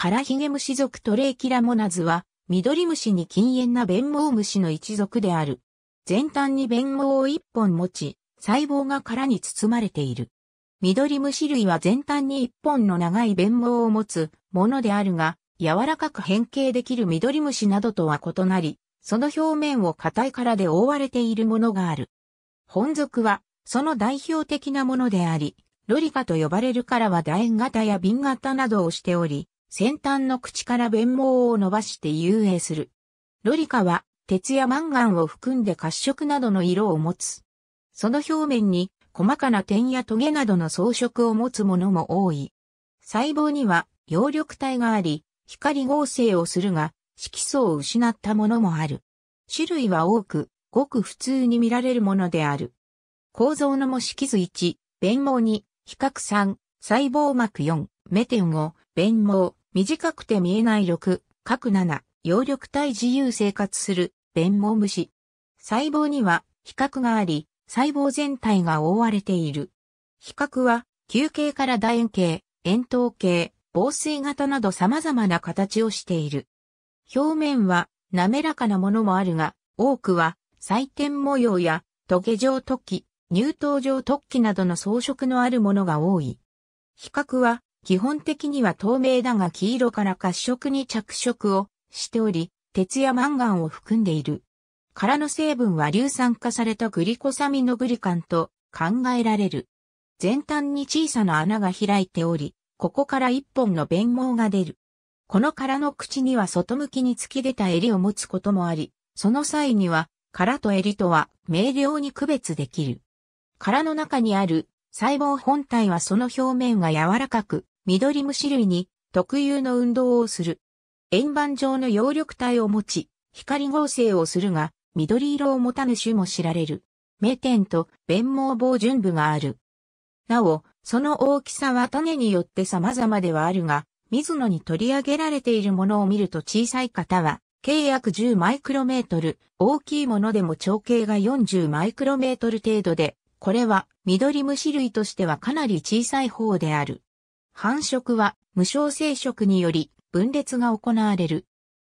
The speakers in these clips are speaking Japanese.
カラヒゲムシ属トレイキラモナズは、緑虫に禁煙な弁毛虫の一族である。全端に弁毛を一本持ち、細胞が殻に包まれている。緑虫類は全端に一本の長い弁毛を持つものであるが、柔らかく変形できる緑虫などとは異なり、その表面を硬い殻で覆われているものがある。本属は、その代表的なものであり、ロリカと呼ばれるからは楕円型や瓶型などをしており、先端の口から弁毛を伸ばして遊泳する。ロリカは鉄やマンガンを含んで褐色などの色を持つ。その表面に細かな点やトゲなどの装飾を持つものも多い。細胞には葉緑体があり、光合成をするが、色素を失ったものもある。種類は多く、ごく普通に見られるものである。構造の模式図1、弁毛2、比較3、細胞膜4、メテン5、弁毛、短くて見えない6、各7、葉緑体自由生活する、弁毛虫。細胞には、比較があり、細胞全体が覆われている。比較は、球形から楕円形、円筒形、防水型など様々な形をしている。表面は、滑らかなものもあるが、多くは、採点模様や、トゲ状突起、乳頭状突起などの装飾のあるものが多い。比較は、基本的には透明だが黄色から褐色に着色をしており、鉄やマンガンを含んでいる。殻の成分は硫酸化されたグリコサミノグリカンと考えられる。前端に小さな穴が開いており、ここから一本の弁毛が出る。この殻の口には外向きに突き出た襟を持つこともあり、その際には殻と襟とは明瞭に区別できる。殻の中にある細胞本体はその表面が柔らかく、緑虫類に特有の運動をする。円盤状の葉緑体を持ち、光合成をするが、緑色を持たぬ種も知られる。名点と弁毛棒順部がある。なお、その大きさは種によって様々ではあるが、水野に取り上げられているものを見ると小さい方は、計約10マイクロメートル、大きいものでも長径が40マイクロメートル程度で、これは緑虫類としてはかなり小さい方である。繁殖は無償生殖により分裂が行われる。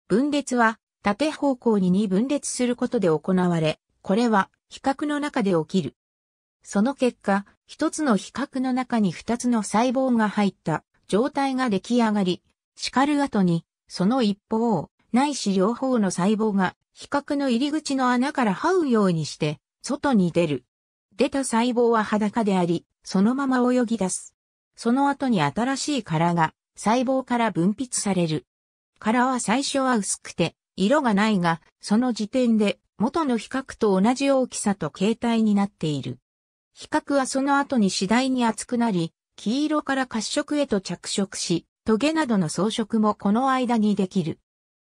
分裂は縦方向に2分裂することで行われ、これは比較の中で起きる。その結果、一つの比較の中に二つの細胞が入った状態が出来上がり、叱る後に、その一方、ないし両方の細胞が比較の入り口の穴から這うようにして、外に出る。出た細胞は裸であり、そのまま泳ぎ出す。その後に新しい殻が細胞から分泌される。殻は最初は薄くて、色がないが、その時点で元の比較と同じ大きさと形態になっている。比較はその後に次第に厚くなり、黄色から褐色へと着色し、トゲなどの装飾もこの間にできる。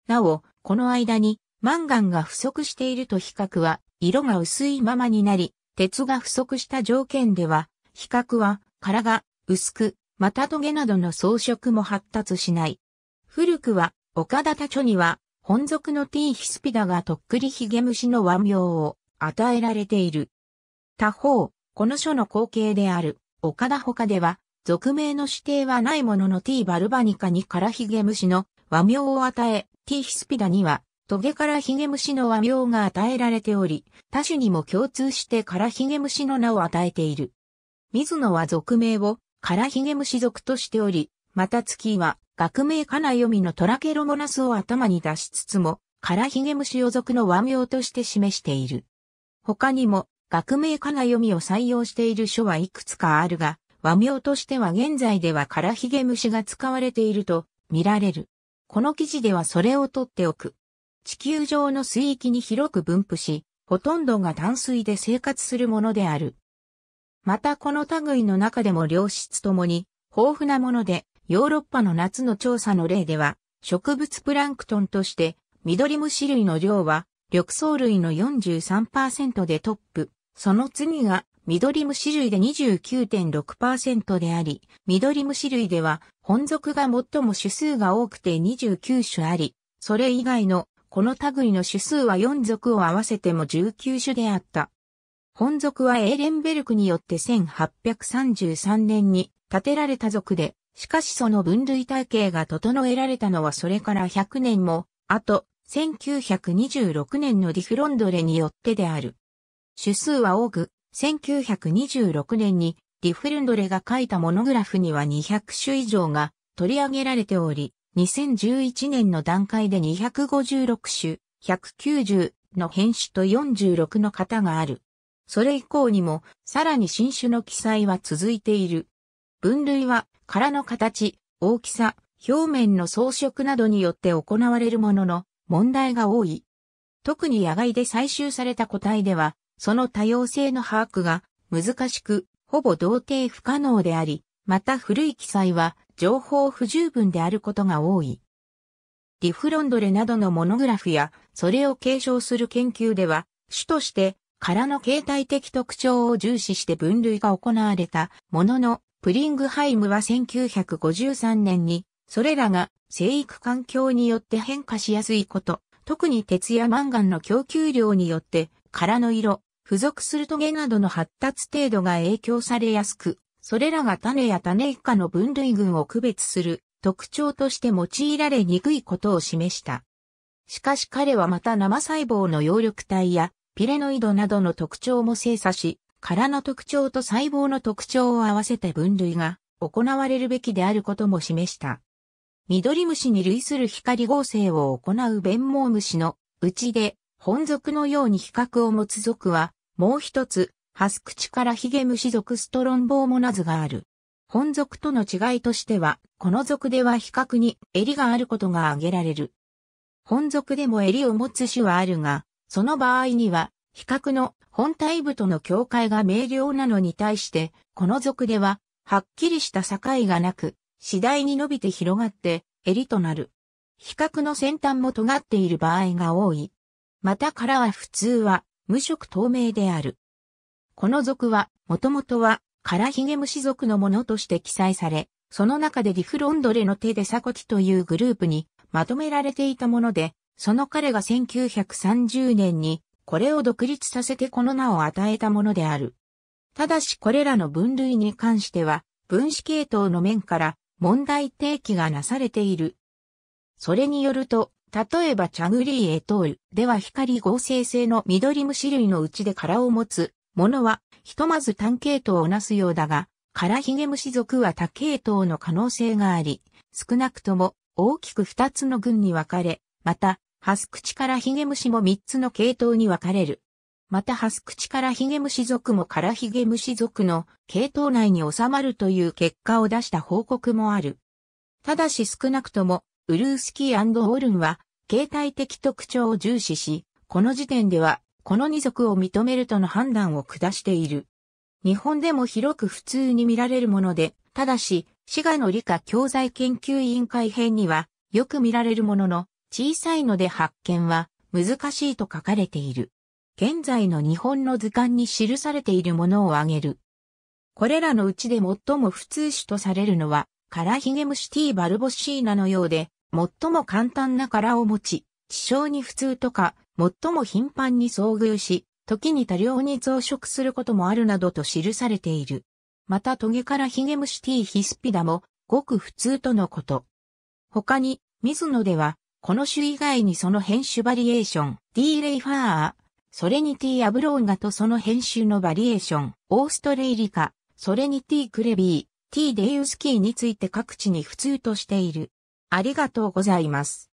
なお、この間にマンガンが不足していると比較は色が薄いままになり、鉄が不足した条件では、比較は殻が薄く、たトゲなどの装飾も発達しない。古くは、岡田多著には、本属の T ヒスピダがとっくりヒゲ虫の和名を与えられている。他方、この書の後継である、岡田他では、俗名の指定はないものの T バルバニカにカラヒゲ虫の和名を与え、T ヒスピダにはトゲカラヒゲムシの和名が与えられており、他種にも共通してカラヒゲムシの名を与えている。水野は俗名をカラヒゲムシ族としており、また月は学名カナヨミのトラケロモナスを頭に出しつつも、カラヒゲムシを族の和名として示している。他にも、学名カナヨミを採用している書はいくつかあるが、和名としては現在ではカラヒゲムシが使われていると見られる。この記事ではそれを取っておく。地球上の水域に広く分布し、ほとんどが淡水で生活するものである。またこの類の中でも良質ともに豊富なもので、ヨーロッパの夏の調査の例では、植物プランクトンとして緑虫類の量は緑藻類の43%でトップ、その次が緑虫類で29.6%であり、緑虫類では本属が最も種数が多くて29種あり、それ以外のこの類の種数は4族を合わせても19種であった。本族はエーレンベルクによって1833年に建てられた族で、しかしその分類体系が整えられたのはそれから100年も、あと、1926年のディフロンドレによってである。種数は多く、1926年にディフルンドレが書いたモノグラフには200種以上が取り上げられており、2011年の段階で256種、190の変種と46の型がある。それ以降にも、さらに新種の記載は続いている。分類は、殻の形、大きさ、表面の装飾などによって行われるものの、問題が多い。特に野外で採集された個体では、その多様性の把握が難しく、ほぼ同定不可能であり、また古い記載は情報不十分であることが多い。ディフロンドレなどのモノグラフや、それを継承する研究では、主として、殻の形態的特徴を重視して分類が行われたものの、プリングハイムは1953年に、それらが生育環境によって変化しやすいこと、特に鉄やマンガンの供給量によって、殻の色、付属するトゲなどの発達程度が影響されやすく、それらが種や種以下の分類群を区別する特徴として用いられにくいことを示した。しかし彼はまた生細胞の葉緑体やピレノイドなどの特徴も精査し、殻の特徴と細胞の特徴を合わせて分類が行われるべきであることも示した。緑虫に類する光合成を行う弁毛虫のうちで本属のように比較を持つ属はもう一つハス口からヒゲムシ属ストロンボーモナズがある。本属との違いとしては、この属では比較に襟があることが挙げられる。本属でも襟を持つ種はあるが、その場合には、比較の本体部との境界が明瞭なのに対して、この属では、はっきりした境がなく、次第に伸びて広がって、襟となる。比較の先端も尖っている場合が多い。また殻は普通は、無色透明である。この族は、もともとは、カラヒゲムシ族のものとして記載され、その中でリフロンドレの手でサコティというグループにまとめられていたもので、その彼が1930年にこれを独立させてこの名を与えたものである。ただしこれらの分類に関しては、分子系統の面から問題提起がなされている。それによると、例えばチャグリーエトールでは光合成性の緑虫類のうちで殻を持つものは、ひとまず単系統をなすようだが、カラヒゲムシ族は多系統の可能性があり、少なくとも大きく二つの群に分かれ、また、ハスクチカラヒゲムシも三つの系統に分かれる。またハスクチカラヒゲムシ族もカラヒゲムシ族の系統内に収まるという結果を出した報告もある。ただし少なくとも、ウルースキーオルンは、形態的特徴を重視し、この時点ではこの二足を認めるとの判断を下している。日本でも広く普通に見られるもので、ただし、滋賀の理科教材研究委員会編には、よく見られるものの、小さいので発見は難しいと書かれている。現在の日本の図鑑に記されているものを挙げる。これらのうちで最も普通種とされるのは、カラヒゲムシティバルボシーナのようで、最も簡単な殻を持ち、気象に普通とか、最も頻繁に遭遇し、時に多量に増殖することもあるなどと記されている。またトゲからヒゲムシティヒスピダも、ごく普通とのこと。他に、水野では、この種以外にその編種バリエーション、D レイファー、ソレニティアブローガとその編種のバリエーション、オーストレイリカ、ソレニティクレビー、T デイウスキーについて各地に普通としている。ありがとうございます。